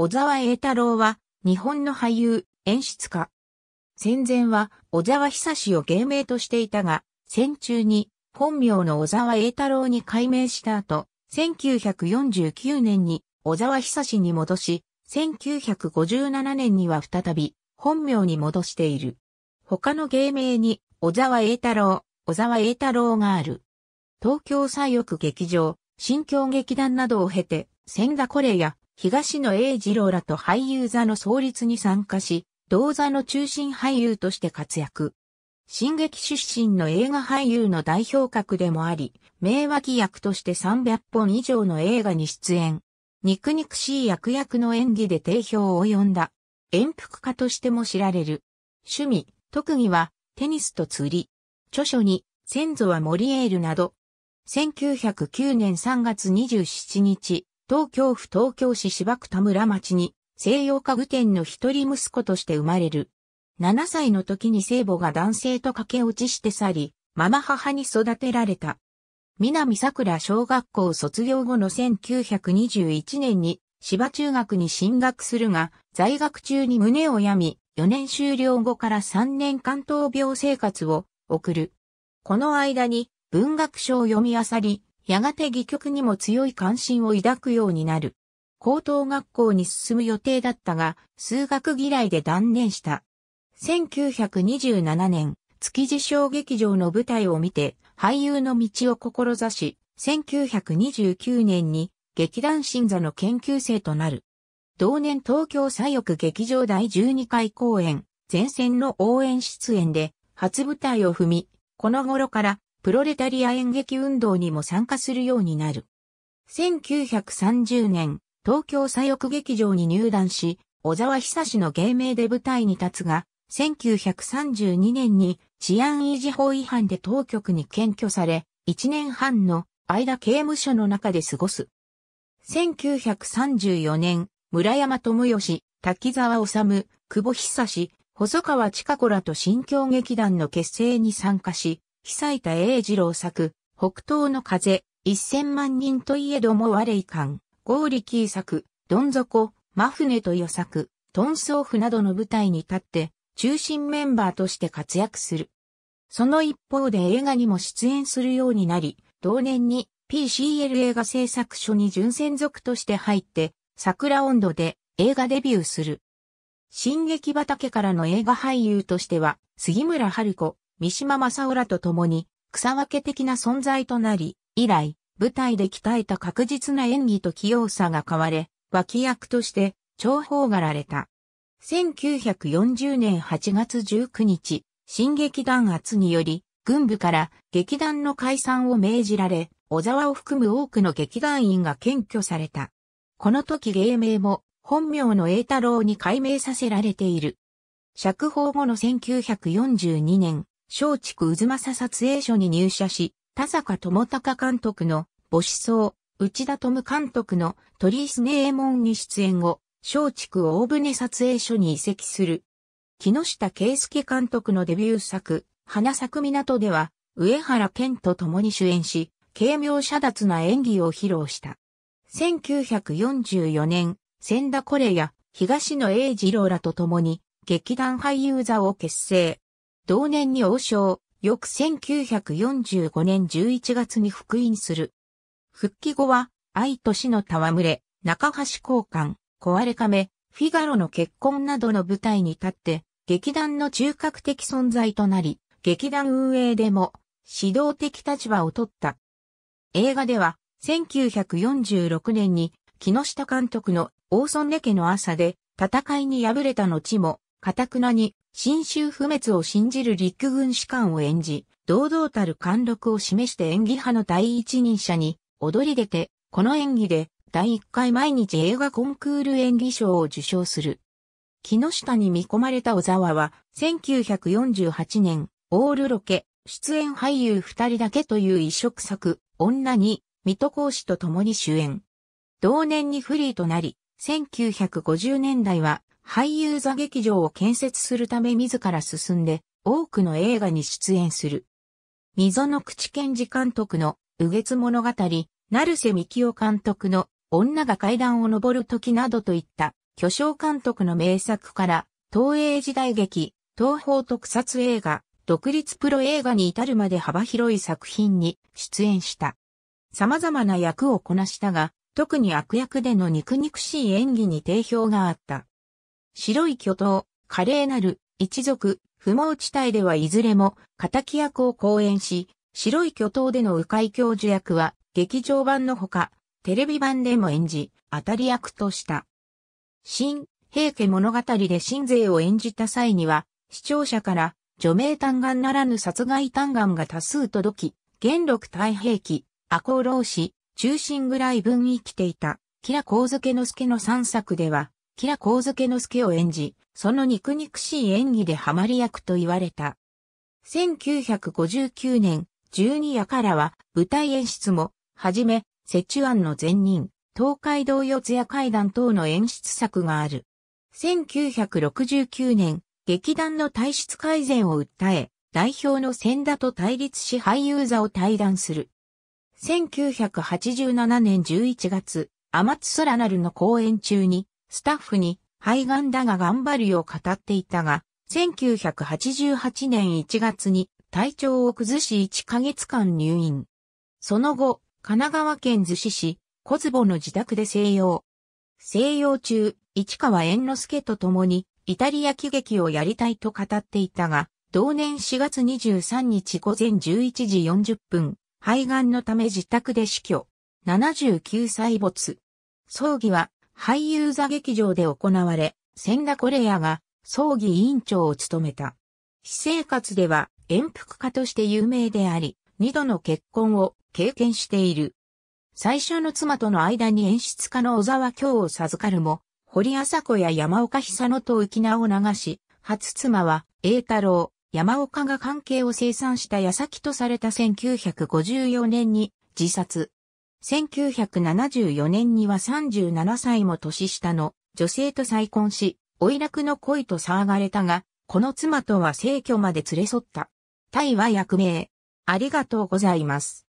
小沢栄太郎は、日本の俳優、演出家。戦前は、小沢久志を芸名としていたが、戦中に、本名の小沢栄太郎に改名した後、1949年に小沢久志に戻し、1957年には再び、本名に戻している。他の芸名に、小沢栄太郎、小沢栄太郎がある。東京左翼劇場、新京劇団などを経て、千田コレや東野栄二郎らと俳優座の創立に参加し、同座の中心俳優として活躍。進撃出身の映画俳優の代表格でもあり、名脇役として300本以上の映画に出演。肉肉しい役役の演技で定評を呼んだ。演服家としても知られる。趣味、特技はテニスと釣り。著書に、先祖はモリエールなど。1909年3月27日、東京府東京市芝区田村町に西洋家具店の一人息子として生まれる。7歳の時に聖母が男性と駆け落ちして去り、ママ母に育てられた。南桜小学校卒業後の1921年に芝中学に進学するが、在学中に胸を病み、4年終了後から3年関東病生活を送る。この間に文学書を読み漁り、やがて戯曲にも強い関心を抱くようになる。高等学校に進む予定だったが、数学嫌いで断念した。1927年、築地小劇場の舞台を見て、俳優の道を志し、1929年に劇団新座の研究生となる。同年東京左翼劇場第12回公演、前線の応援出演で初舞台を踏み、この頃からプロレタリア演劇運動にも参加するようになる。1930年、東京左翼劇場に入団し、小沢久志の芸名で舞台に立つが、1932年に治安維持法違反で当局に検挙され、1年半の間刑務所の中で過ごす。1934年、村山智義、滝沢治、久保久志、細川千佳子らと新京劇団の結成に参加し、久田英二郎作、北東の風、一千万人といえども我いかん、ゴーリキー作、どん底、真船と予作、トンソーフなどの舞台に立って、中心メンバーとして活躍する。その一方で映画にも出演するようになり、同年に PCL 映画制作所に純専属として入って、桜温度で映画デビューする。進撃畑からの映画俳優としては、杉村春子、三島正浦と共に、草分け的な存在となり、以来、舞台で鍛えた確実な演技と器用さが買われ、脇役として重宝がられた。1940年8月19日、新劇団圧により、軍部から劇団の解散を命じられ、小沢を含む多くの劇団員が検挙された。この時芸名も本名の栄太郎に改名させられている。釈放後の1942年、松竹渦政撮影所に入社し、田坂智隆監督の母子層、内田智監督の鳥居スネ門モンに出演後、松竹大船撮影所に移籍する。木下圭介監督のデビュー作、花咲く港では、上原健と共に主演し、軽妙遮奪な演技を披露した。1944年、千田コレや東野英二郎らと共に劇団俳優座を結成。同年に王将、翌1945年11月に復員する。復帰後は、愛と死の戯れ、中橋交換、壊れかめ、フィガロの結婚などの舞台に立って、劇団の中核的存在となり、劇団運営でも指導的立場を取った。映画では、1946年に木下監督のオーソンネ家の朝で戦いに敗れた後も、かたくなに新州不滅を信じる陸軍士官を演じ、堂々たる貫禄を示して演技派の第一人者に踊り出て、この演技で第1回毎日映画コンクール演技賞を受賞する。木下に見込まれた小沢は、1948年、オールロケ、出演俳優二人だけという異色作、女に、水戸講師と共に主演。同年にフリーとなり、1950年代は俳優座劇場を建設するため自ら進んで多くの映画に出演する。溝の口健治監督の右月物語、成瀬幹夫監督の女が階段を登る時などといった巨匠監督の名作から東映時代劇、東宝特撮映画、独立プロ映画に至るまで幅広い作品に出演した。様々な役をこなしたが、特に悪役での肉々しい演技に定評があった。白い巨頭、華麗なる、一族、不毛地帯ではいずれも、仇役を講演し、白い巨頭での迂回教授役は、劇場版のほか、テレビ版でも演じ、当たり役とした。新、平家物語で新勢を演じた際には、視聴者から、除名嘆願ならぬ殺害嘆願が多数届き、元禄太平記、赤穂浪士、中心ぐらい分生きていた、吉良光月之助の三作では、吉良ケノスケを演じ、その肉肉しい演技でハマり役と言われた。1959年、十二夜からは舞台演出も、はじめ、折衷案の前任、東海道四谷階段等の演出作がある。1969年、劇団の体質改善を訴え、代表の千田と対立し俳優座を退団する。1987年11月、天津空なるの公演中に、スタッフに、肺がんだが頑張るよう語っていたが、1988年1月に体調を崩し1ヶ月間入院。その後、神奈川県逗子市、小坪の自宅で静養。静養中、市川猿之助と共に、イタリア喜劇をやりたいと語っていたが、同年4月23日午前11時40分、肺がんのため自宅で死去。79歳没。葬儀は俳優座劇場で行われ、千田コレアが葬儀委員長を務めた。私生活では遠服家として有名であり、二度の結婚を経験している。最初の妻との間に演出家の小沢京を授かるも、堀朝子や山岡久野と浮名を流し、初妻は栄太郎、山岡が関係を生産した矢先とされた1954年に自殺。1974年には37歳も年下の女性と再婚し、おいらくの恋と騒がれたが、この妻とは逝去まで連れ添った。タイは役名。ありがとうございます。